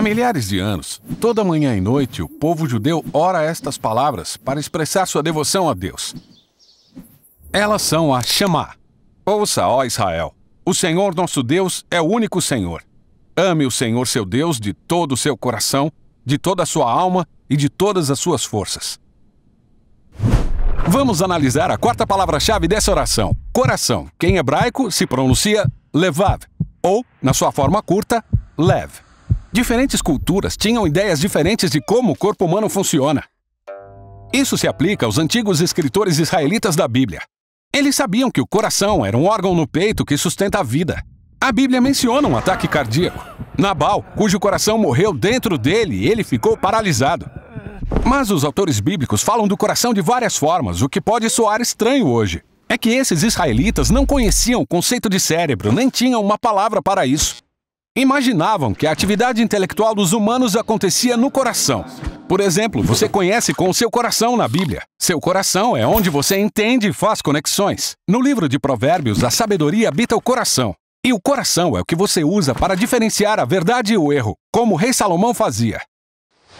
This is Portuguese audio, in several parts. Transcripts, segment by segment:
Há milhares de anos, toda manhã e noite, o povo judeu ora estas palavras para expressar sua devoção a Deus. Elas são a Shema. Ouça, ó Israel, o Senhor nosso Deus é o único Senhor. Ame o Senhor seu Deus de todo o seu coração, de toda a sua alma e de todas as suas forças. Vamos analisar a quarta palavra-chave dessa oração: coração, que em hebraico se pronuncia levav, ou, na sua forma curta, lev. Diferentes culturas tinham ideias diferentes de como o corpo humano funciona. Isso se aplica aos antigos escritores israelitas da Bíblia. Eles sabiam que o coração era um órgão no peito que sustenta a vida. A Bíblia menciona um ataque cardíaco. Nabal, cujo coração morreu dentro dele e ele ficou paralisado. Mas os autores bíblicos falam do coração de várias formas, o que pode soar estranho hoje. É que esses israelitas não conheciam o conceito de cérebro, nem tinham uma palavra para isso. Imaginavam que a atividade intelectual dos humanos acontecia no coração. Por exemplo, você conhece com o seu coração na Bíblia. Seu coração é onde você entende e faz conexões. No livro de Provérbios, a sabedoria habita o coração. E o coração é o que você usa para diferenciar a verdade e o erro, como o rei Salomão fazia.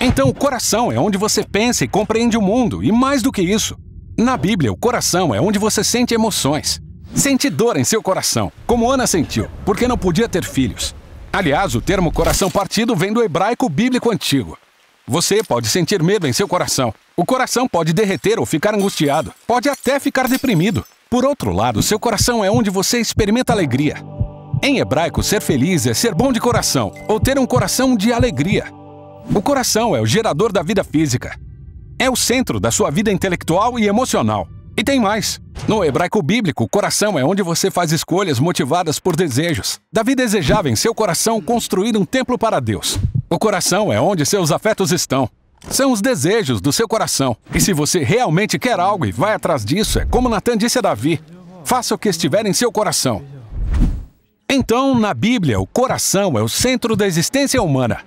Então, o coração é onde você pensa e compreende o mundo, e mais do que isso. Na Bíblia, o coração é onde você sente emoções. Sente dor em seu coração, como Ana sentiu, porque não podia ter filhos. Aliás, o termo coração partido vem do hebraico bíblico antigo. Você pode sentir medo em seu coração. O coração pode derreter ou ficar angustiado. Pode até ficar deprimido. Por outro lado, seu coração é onde você experimenta alegria. Em hebraico, ser feliz é ser bom de coração ou ter um coração de alegria. O coração é o gerador da vida física. É o centro da sua vida intelectual e emocional. E tem mais. No hebraico bíblico, coração é onde você faz escolhas motivadas por desejos. Davi desejava em seu coração construir um templo para Deus. O coração é onde seus afetos estão. São os desejos do seu coração. E se você realmente quer algo e vai atrás disso, é como Natan disse a Davi: faça o que estiver em seu coração. Então, na Bíblia, o coração é o centro da existência humana.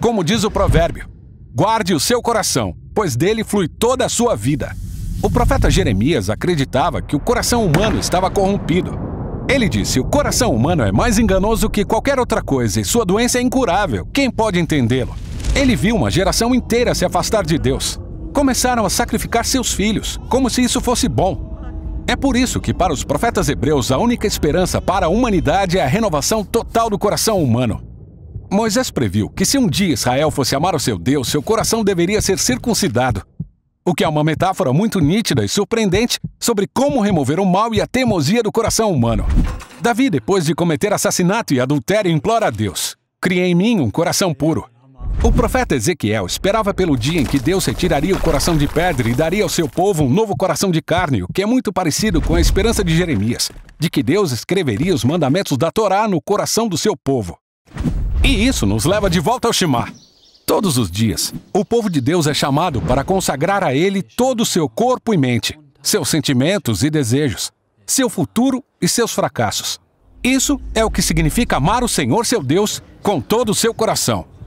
Como diz o provérbio: guarde o seu coração, pois dele flui toda a sua vida. O profeta Jeremias acreditava que o coração humano estava corrompido. Ele disse: O coração humano é mais enganoso que qualquer outra coisa e sua doença é incurável. Quem pode entendê-lo? Ele viu uma geração inteira se afastar de Deus. Começaram a sacrificar seus filhos, como se isso fosse bom. É por isso que, para os profetas hebreus, a única esperança para a humanidade é a renovação total do coração humano. Moisés previu que, se um dia Israel fosse amar o seu Deus, seu coração deveria ser circuncidado o que é uma metáfora muito nítida e surpreendente sobre como remover o mal e a teimosia do coração humano. Davi, depois de cometer assassinato e adultério, implora a Deus: Criei em mim um coração puro. O profeta Ezequiel esperava pelo dia em que Deus retiraria o coração de pedra e daria ao seu povo um novo coração de carne, o que é muito parecido com a esperança de Jeremias, de que Deus escreveria os mandamentos da Torá no coração do seu povo. E isso nos leva de volta ao Shimar, Todos os dias, o povo de Deus é chamado para consagrar a Ele todo o seu corpo e mente, seus sentimentos e desejos, seu futuro e seus fracassos. Isso é o que significa amar o Senhor seu Deus com todo o seu coração.